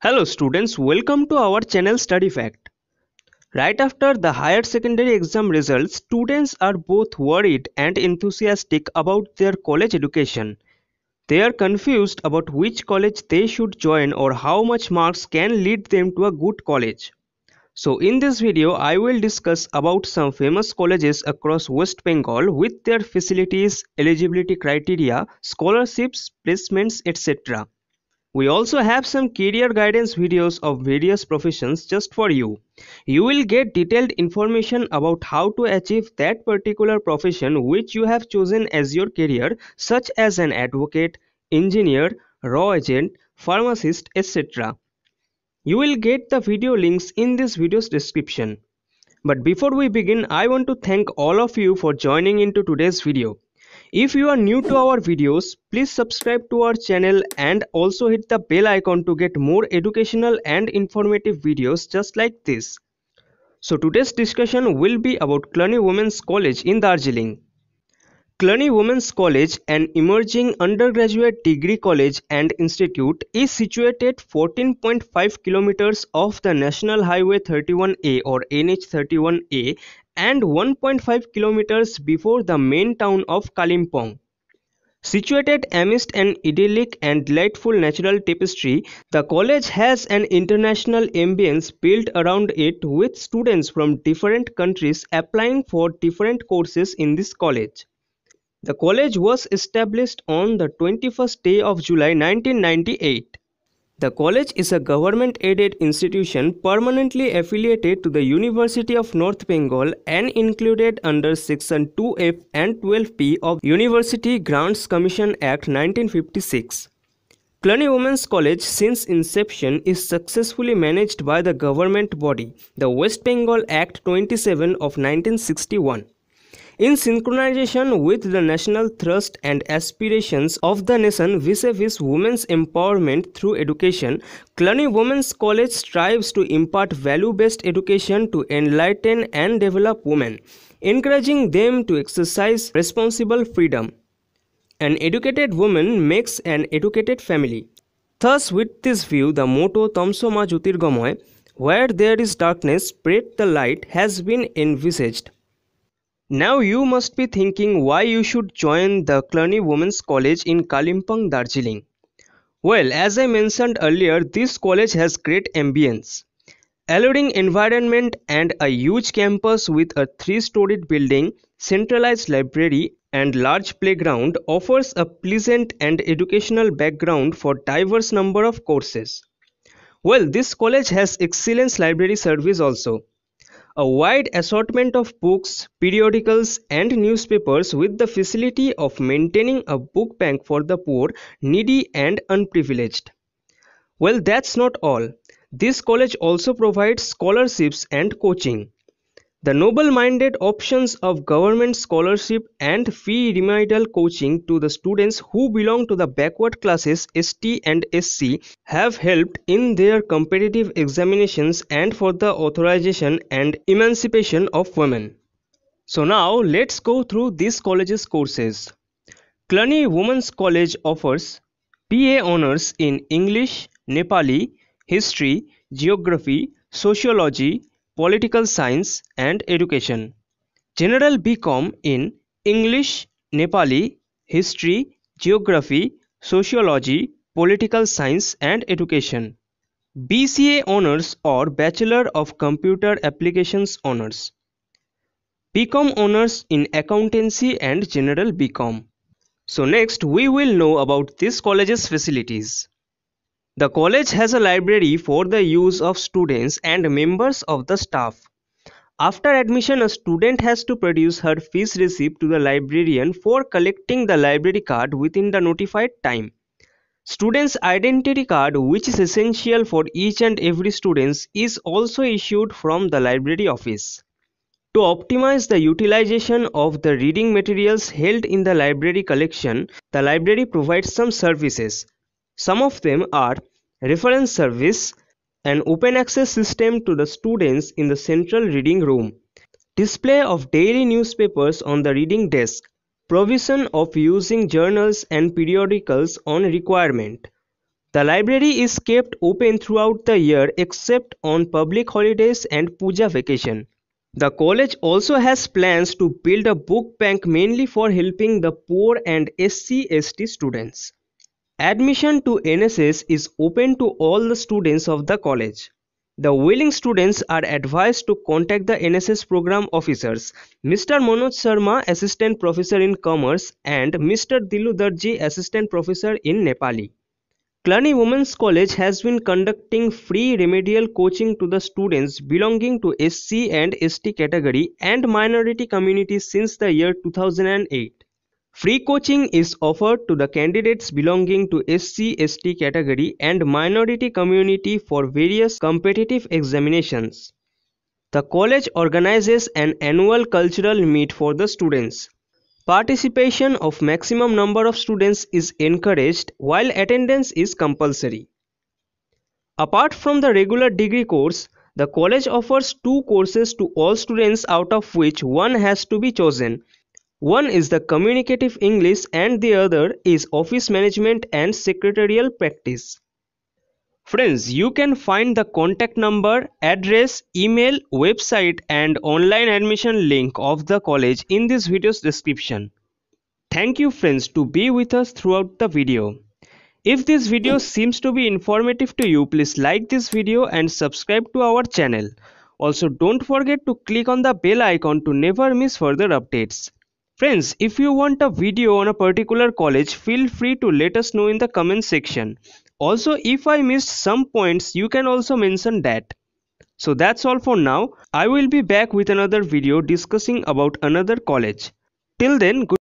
Hello students, welcome to our channel Study Fact. Right after the higher secondary exam results, students are both worried and enthusiastic about their college education. They are confused about which college they should join or how much marks can lead them to a good college. So in this video, I will discuss about some famous colleges across West Bengal with their facilities, eligibility criteria, scholarships, placements, etc. We also have some career guidance videos of various professions just for you. You will get detailed information about how to achieve that particular profession which you have chosen as your career such as an advocate, engineer, raw agent, pharmacist etc. You will get the video links in this video's description. But before we begin, I want to thank all of you for joining into today's video. If you are new to our videos, please subscribe to our channel and also hit the bell icon to get more educational and informative videos just like this. So today's discussion will be about Cluny Women's College in Darjeeling. Cluny Women's College, an emerging undergraduate degree college and institute, is situated 14.5 kilometers off the National Highway 31A or NH31A and 1.5 kilometers before the main town of Kalimpong. Situated amidst an idyllic and delightful natural tapestry, the college has an international ambience built around it with students from different countries applying for different courses in this college. The college was established on the 21st day of July 1998. The college is a government-aided institution permanently affiliated to the University of North Bengal and included under Section 2F and 12P of University Grants Commission Act 1956. Cluny Women's College since inception is successfully managed by the government body, the West Bengal Act 27 of 1961 in synchronization with the national thrust and aspirations of the nation vis-a-vis women's empowerment through education, Cluny Women's College strives to impart value-based education to enlighten and develop women, encouraging them to exercise responsible freedom. An educated woman makes an educated family. Thus, with this view, the motto Tamsoma Jyotirgamoy, where there is darkness, spread the light, has been envisaged. Now you must be thinking why you should join the Cluny Women's College in Kalimpong, Darjeeling. Well, as I mentioned earlier, this college has great ambience. Alluring environment and a huge campus with a three-storied building, centralized library and large playground offers a pleasant and educational background for diverse number of courses. Well, this college has excellent library service also a wide assortment of books, periodicals and newspapers with the facility of maintaining a book bank for the poor, needy and unprivileged. Well, that's not all. This college also provides scholarships and coaching. The noble-minded options of government scholarship and fee remedial coaching to the students who belong to the backward classes ST and SC have helped in their competitive examinations and for the authorization and emancipation of women. So now let's go through these college's courses. Cluny Women's College offers BA honors in English, Nepali, History, Geography, Sociology, Political Science and Education. General BCom in English, Nepali, History, Geography, Sociology, Political Science and Education. BCA Honors or Bachelor of Computer Applications Honors. BCom Honors in Accountancy and General BCom. So next we will know about this college's facilities. The college has a library for the use of students and members of the staff. After admission, a student has to produce her fees receipt to the librarian for collecting the library card within the notified time. Student's identity card, which is essential for each and every student, is also issued from the library office. To optimize the utilization of the reading materials held in the library collection, the library provides some services. Some of them are reference service, an open access system to the students in the central reading room, display of daily newspapers on the reading desk, provision of using journals and periodicals on requirement. The library is kept open throughout the year except on public holidays and puja vacation. The college also has plans to build a book bank mainly for helping the poor and SC/ST students. Admission to NSS is open to all the students of the college. The willing students are advised to contact the NSS program officers, Mr. Manoj Sharma, Assistant Professor in Commerce, and Mr. Darji, Assistant Professor in Nepali. Cluny Women's College has been conducting free remedial coaching to the students belonging to SC and ST category and minority communities since the year 2008. Free coaching is offered to the candidates belonging to SC/ST category and minority community for various competitive examinations. The college organizes an annual cultural meet for the students. Participation of maximum number of students is encouraged while attendance is compulsory. Apart from the regular degree course, the college offers two courses to all students out of which one has to be chosen one is the communicative English and the other is office management and secretarial practice. Friends, you can find the contact number, address, email, website and online admission link of the college in this video's description. Thank you friends to be with us throughout the video. If this video seems to be informative to you, please like this video and subscribe to our channel. Also don't forget to click on the bell icon to never miss further updates. Friends, if you want a video on a particular college, feel free to let us know in the comment section. Also, if I missed some points, you can also mention that. So that's all for now. I will be back with another video discussing about another college. Till then, good